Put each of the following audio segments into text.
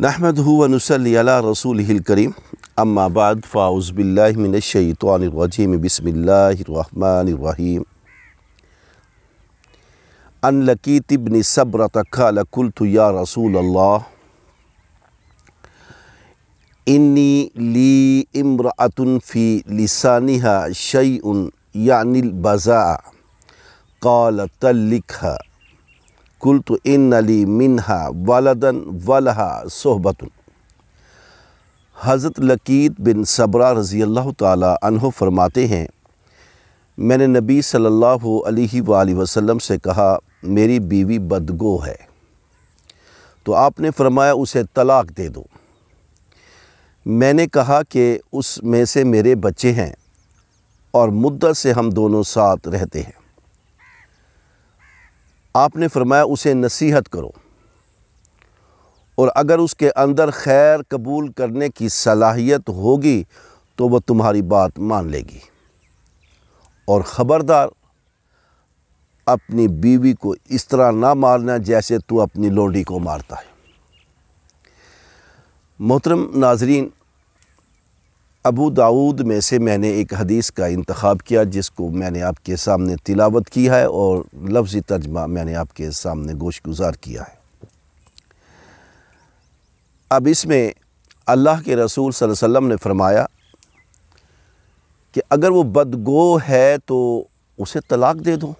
نحمده ونسلي على رسوله الكريم أما بعد فأعوذ بالله من الشيطان الرجيم بسم الله الرحمن الرحيم أن لقيت ابن سبرة قال قلت يا رسول الله إني لي امرأة في لسانها شيء يعني البزاء قال طلقها कुल तो इन अली मिनहा वालदन वलहा सोहबत हज़रत लकीत बिन सबरा रज़ी अल्लाह तहु फरमाते हैं मैंने नबी सल्लल्लाहु अलैहि वसल्लम से कहा मेरी बीवी बदगो है तो आपने फरमाया उसे तलाक दे दो मैंने कहा कि उस में से मेरे बच्चे हैं और मुद्दत से हम दोनों साथ रहते हैं आपने फरमाया उसे नसीहत करो और अगर उसके अंदर खैर कबूल करने की सलाहियत होगी तो वह तुम्हारी बात मान लेगी और ख़बरदार अपनी बीवी को इस तरह ना मारना जैसे तू अपनी लोडी को मारता है मोहतरम नाजरीन अबू दाऊद में से मैंने एक हदीस का इंतखब किया जिसको मैंने आपके सामने तिलावत की है और लफ्ज़ी तर्जमा मैंने आपके सामने गोश गुजार किया है अब इसमें अल्लाह के रसूल वसम ने फरमाया कि अगर वो बदगो है तो उसे तलाक दे दो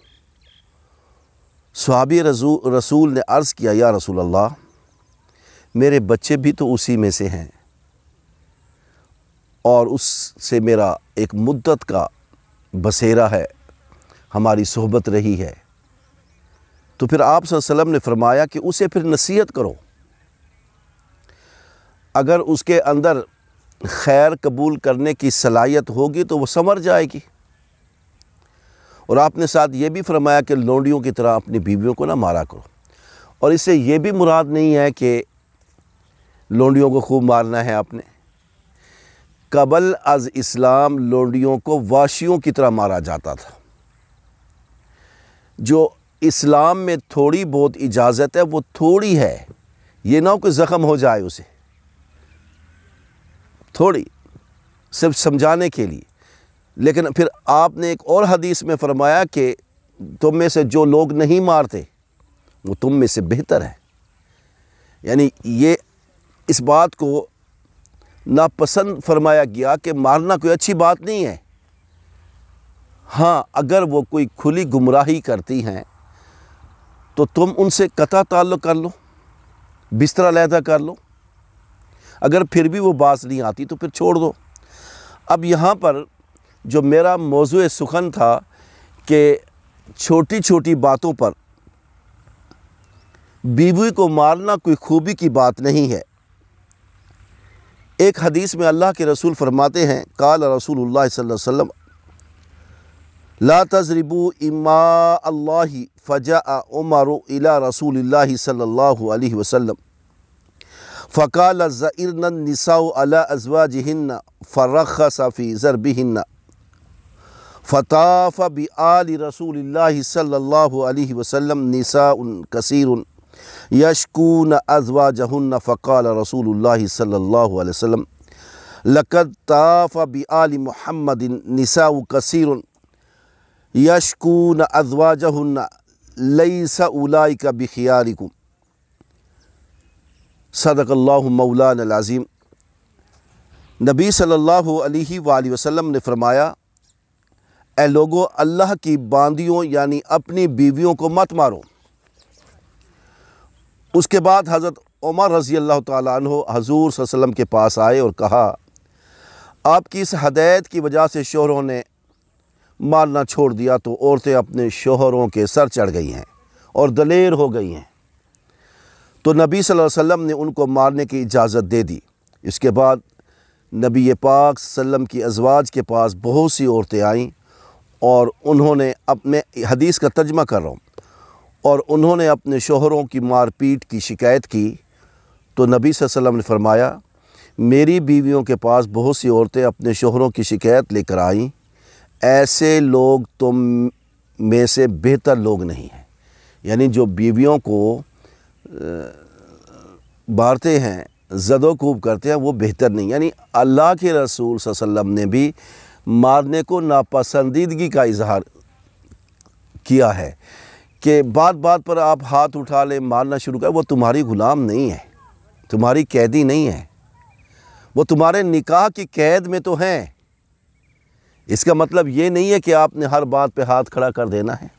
सहाबी रसूल ने अर्ज़ किया या रसूल अल्लाह मेरे बच्चे भी तो उसी में से हैं और उससे मेरा एक मुद्दत का बसेरा है हमारी सोहबत रही है तो फिर आप सल्लम ने फरमाया कि उसे फिर नसीहत करो अगर उसके अंदर खैर कबूल करने की सलाहियत होगी तो वो समर जाएगी और आपने साथ ये भी फरमाया कि लोंडियों की तरह अपनी बीवियों को ना मारा करो और इससे ये भी मुराद नहीं है कि लोंडियों को खूब मारना है आपने कबल अज इस्लाम लोंडियों को वाशियों की तरह मारा जाता था जो इस्लाम में थोड़ी बहुत इजाज़त है वो थोड़ी है ये ना हो कि ज़ख़म हो जाए उसे थोड़ी सिर्फ समझाने के लिए लेकिन फिर आपने एक और हदीस में फरमाया कि तुम में से जो लोग नहीं मारते वो तुम में से बेहतर है यानी ये इस बात को नापसंद फरमाया गया कि मारना कोई अच्छी बात नहीं है हाँ अगर वो कोई खुली गुमराही करती हैं तो तुम उनसे कता ताल्लुक़ कर लो बिस्तरा लहदा कर लो अगर फिर भी वो बात नहीं आती तो फिर छोड़ दो अब यहाँ पर जो मेरा मौजू सुखन था कि छोटी छोटी बातों पर बीवी को मारना कोई खूबी की बात नहीं है एक हदीस में अल्लाह के रसूल फरमाते हैं काल रसूल सल्लम ला तजरबू इमा फ़जा उमर इला रसूल सल्ला अलैहि फ़काल ज़रनसा अला अजवा जिन्न फ़र्रख सफ़ी ज़रबहन्ना फ़ताफ़ बि आल रसूल सल्ला अलैहि निसा उन कसीर यशकून अजवा जहन्न फ़काल रसूल सल्ला वसम लकद ताफ़ बल महमद निसाउ कसर यशकून अजवा जहन लई सलाई का बखियारिकुम सदकल्ला मौलानाजीम नबी सल्लल्लाहु अलैहि वसल्लम ने फरमाया ए लोगो अल्लाह की बांदियों यानी अपनी बीवियों को मत मारो उसके बाद हज़रत उमर रज़ी अल्लाह तु हजूर वसम के पास आए और कहा आपकी इस हदायत की वजह से शोहरों ने मारना छोड़ दिया तो औरतें अपने शोहरों के सर चढ़ गई हैं और दलेर हो गई हैं तो नबी वसम ने उनको मारने की इजाज़त दे दी इसके बाद नबी पाक सल्लम की अजवाज के पास बहुत सी औरतें आईं और उन्होंने अपने हदीस का तर्जमा कर रहा हूँ और उन्होंने अपने शोहरों की मारपीट की शिकायत की तो नबी वसल्लम ने फरमाया मेरी बीवियों के पास बहुत सी औरतें अपने शोहरों की शिकायत लेकर आईं ऐसे लोग तुम में से बेहतर लोग नहीं हैं यानी जो बीवियों को बारते हैं जदोकूब करते हैं वो बेहतर नहीं यानी अल्लाह के रसूल वसल्लम ने भी मारने को नापसंदीदगी का इजहार किया है कि बात बात पर आप हाथ उठा ले मारना शुरू करें वो तुम्हारी ग़ुलाम नहीं है तुम्हारी कैदी नहीं है वो तुम्हारे निकाह की कैद में तो हैं इसका मतलब ये नहीं है कि आपने हर बात पे हाथ खड़ा कर देना है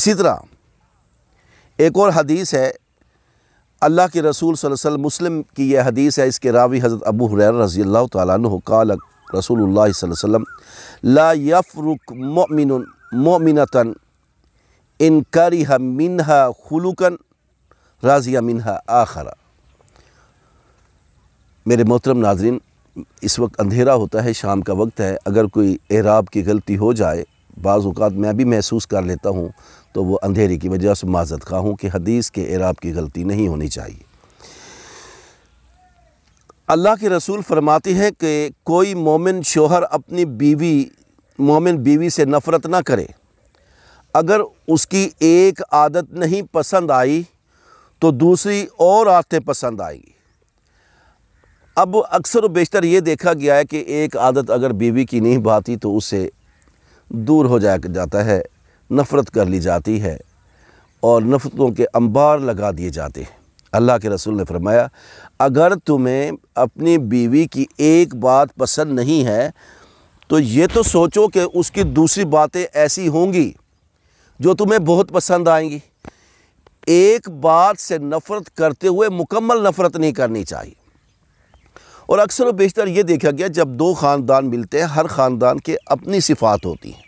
इसी तरह एक और हदीस है अल्लाह के रसूल वसल्लम मुस्लिम की यह हदीस है इसके रावी हज़रत अबू हुर रज़ी अल्लाह तु काल रसूल वसम ला यफ़रुक मोमिन मोमिनतन इन करिहा मिनहा खुलुकन राजिया मिनहा आखरा मेरे मोहतरम नाजरन इस वक्त अंधेरा होता है शाम का वक्त है अगर कोई एराब की गलती हो जाए बाज़ मैं भी महसूस कर लेता हूँ तो वह अंधेरे की वजह से माजत खा हूँ कि हदीस के एराब की गलती नहीं होनी चाहिए अल्लाह के रसूल फरमाते हैं कि कोई मोमिन शोहर अपनी बीवी मोमिन बीवी से नफ़रत ना करे अगर उसकी एक आदत नहीं पसंद आई तो दूसरी और आदतें पसंद आएगी अब अक्सर बेशतर ये देखा गया है कि एक आदत अगर बीवी की नहीं भाती तो उसे दूर हो जाया जाता है नफ़रत कर ली जाती है और नफ़रतों के अंबार लगा दिए जाते हैं अल्लाह के रसूल ने फरमाया अगर तुम्हें अपनी बीवी की एक बात पसंद नहीं है तो ये तो सोचो कि उसकी दूसरी बातें ऐसी होंगी जो तुम्हें बहुत पसंद आएंगी एक बात से नफ़रत करते हुए मुकम्मल नफ़रत नहीं करनी चाहिए और अक्सर बेशतर ये देखा गया जब दो ख़ानदान मिलते हैं हर ख़ानदान के अपनी सिफ़ात होती हैं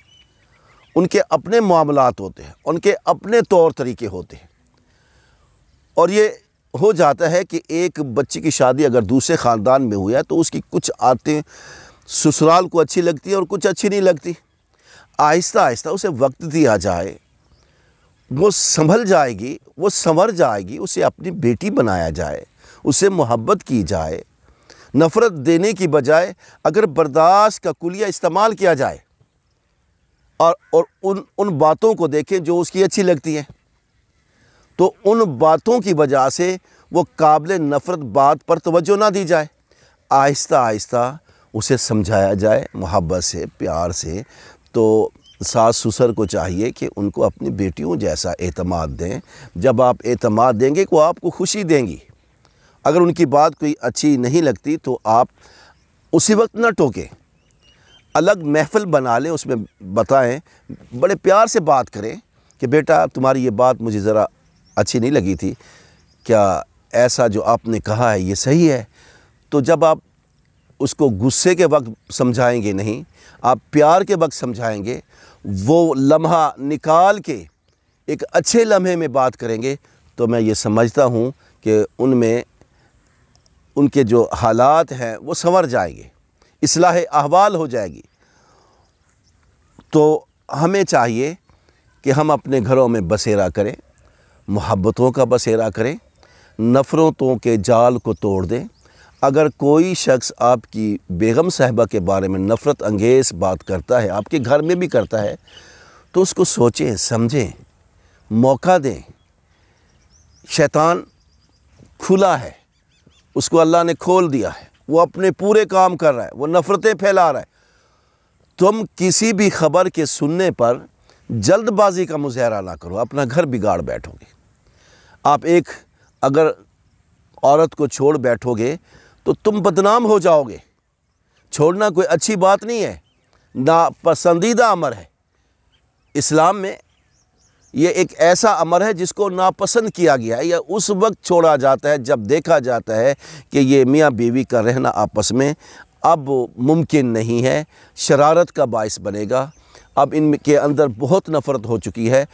उनके अपने मामलात होते हैं उनके अपने तौर तरीके होते हैं और ये हो जाता है कि एक बच्चे की शादी अगर दूसरे ख़ानदान में हुई है तो उसकी कुछ आते ससुराल को अच्छी लगती हैं और कुछ अच्छी नहीं लगती आहिस्ता आहिस्ता उसे वक्त दिया जाए वो संभल जाएगी वो संवर जाएगी उसे अपनी बेटी बनाया जाए उसे मोहब्बत की जाए नफ़रत देने की बजाय अगर बर्दाश्त का कुलिया इस्तेमाल किया जाए और और उन उन बातों को देखें जो उसकी अच्छी लगती हैं तो उन बातों की वजह से वो काबिल नफ़रत बात पर तवज्जो ना दी जाए आहिस्ता आहिस्ता उसे समझाया जाए मोहब्बत से प्यार से तो सास ससुर को चाहिए कि उनको अपनी बेटियों जैसा एतमाद दें जब आप एतमाद देंगे तो आपको खुशी देंगी अगर उनकी बात कोई अच्छी नहीं लगती तो आप उसी वक्त ना टोकें अलग महफिल बना लें उसमें बताएं बड़े प्यार से बात करें कि बेटा तुम्हारी ये बात मुझे ज़रा अच्छी नहीं लगी थी क्या ऐसा जो आपने कहा है ये सही है तो जब आप उसको गुस्से के वक्त समझाएंगे नहीं आप प्यार के वक्त समझाएंगे वो लम्हा निकाल के एक अच्छे लम्हे में बात करेंगे तो मैं ये समझता हूँ कि उनमें उनके जो हालात हैं वो संवर जाएंगे इसलाह अहवाल हो जाएगी तो हमें चाहिए कि हम अपने घरों में बसेरा करें मोहब्बतों का बसेरा करें नफ़रतों के जाल को तोड़ दें अगर कोई शख्स आपकी बेगम साहबा के बारे में नफ़रत अंगेज़ बात करता है आपके घर में भी करता है तो उसको सोचें समझें मौका दें शैतान खुला है उसको अल्लाह ने खोल दिया है वो अपने पूरे काम कर रहा है वो नफ़रतें फैला रहा है तुम किसी भी खबर के सुनने पर जल्दबाजी का मुजहरा ना करो अपना घर बिगाड़ बैठोगे आप एक अगर औरत को छोड़ बैठोगे तो तुम बदनाम हो जाओगे छोड़ना कोई अच्छी बात नहीं है ना पसंदीदा अमर है इस्लाम में ये एक ऐसा अमर है जिसको नापसंद किया गया है या उस वक्त छोड़ा जाता है जब देखा जाता है कि ये मियाँ बीवी का रहना आपस में अब मुमकिन नहीं है शरारत का बायस बनेगा अब इनके अंदर बहुत नफ़रत हो चुकी है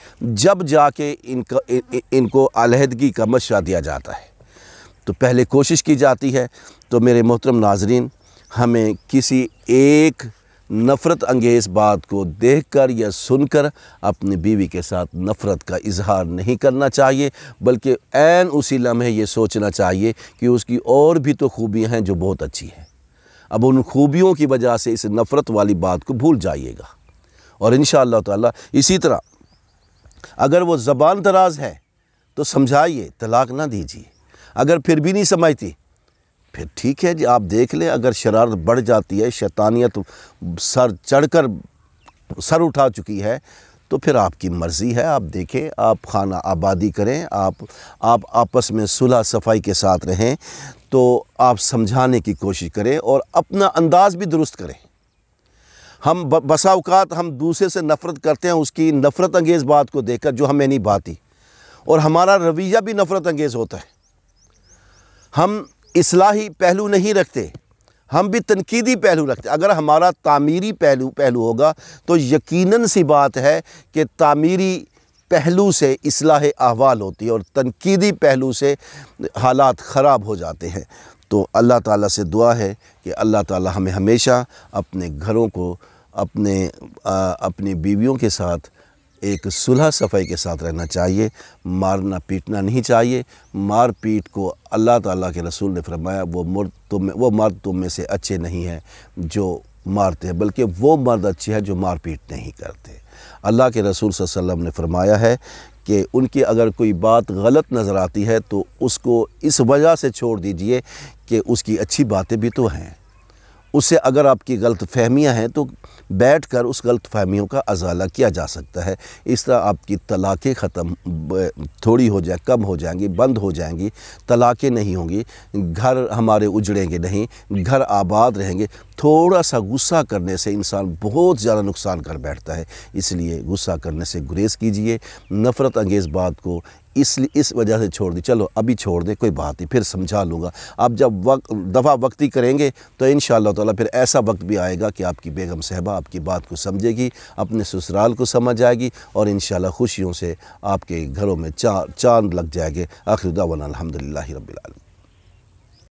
जब जाके इनका इनको अलहदगी का मशरा दिया जाता है तो पहले कोशिश की जाती है तो मेरे मोहतरम नाजरीन हमें किसी एक नफ़रत अंगेज़ बात को देखकर या सुनकर अपनी बीवी के साथ नफ़रत का इजहार नहीं करना चाहिए बल्कि एन उसी लम्हे ये सोचना चाहिए कि उसकी और भी तो खूबियां हैं जो बहुत अच्छी हैं अब उन खूबियों की वजह से इस नफ़रत वाली बात को भूल जाइएगा और इन ताला इसी तरह अगर वो ज़बान दराज है तो समझाइए तलाक ना दीजिए अगर फिर भी नहीं समझती फिर ठीक है जी आप देख लें अगर शरारत बढ़ जाती है शैतानियत सर चढ़कर सर उठा चुकी है तो फिर आपकी मर्ज़ी है आप देखें आप खाना आबादी करें आप आप आपस में सुलह सफाई के साथ रहें तो आप समझाने की कोशिश करें और अपना अंदाज़ भी दुरुस्त करें हम बसाओक़ात हम दूसरे से नफ़रत करते हैं उसकी नफ़रत अंगेज़ बात को देखकर जो हमें नहीं भाती और हमारा रवैया भी नफ़रत अंगेज़ होता है हम इसलाही पहलू नहीं रखते हम भी तनकीदी पहलू रखते अगर हमारा तामीरी पहलू पहलू होगा तो यकीनन सी बात है कि तामीरी पहलू से इसलाह अहवाल होती है और तनकीदी पहलू से हालात ख़राब हो जाते हैं तो अल्लाह ताला से दुआ है कि अल्लाह ताला हमें हमेशा अपने घरों को अपने आ, अपनी बीवियों के साथ एक सुलह सफ़ाई के साथ रहना चाहिए मारना पीटना नहीं चाहिए मार पीट को अल्लाह ताला के रसूल ने फरमाया वो मर्द तुम वो मर्द तुम में से अच्छे नहीं हैं जो मारते हैं बल्कि वो मर्द अच्छे हैं जो मार पीट नहीं करते अल्लाह के रसूल वसम ने फरमाया है कि उनकी अगर कोई बात गलत नज़र आती है तो उसको इस वजह से छोड़ दीजिए कि उसकी अच्छी बातें भी तो हैं उससे अगर आपकी गलत फहमियाँ हैं तो बैठ कर उस गलत फहमियों का अजाला किया जा सकता है इस तरह आपकी तलाक़ें ख़त्म थोड़ी हो जाए कम हो जाएंगी बंद हो जाएंगी तलाक़ें नहीं होंगी घर हमारे उजड़ेंगे नहीं घर आबाद रहेंगे थोड़ा सा गुस्सा करने से इंसान बहुत ज़्यादा नुकसान कर बैठता है इसलिए गुस्सा करने से गुरेज कीजिए नफ़रत अंगेज़ बात को इसलिए इस वजह से छोड़ दी चलो अभी छोड़ दे कोई बात नहीं फिर समझा लूँगा आप जब वक्त दफ़ा वक्ती करेंगे तो इन ताला फिर ऐसा वक्त भी आएगा कि आपकी बेगम साहबा आपकी बात को समझेगी अपने ससुराल को समझ आएगी और इन खुशियों से आपके घरों में चा चांद लग जाएंगे आखिर दावन अलहमदिल्ला रबीआलम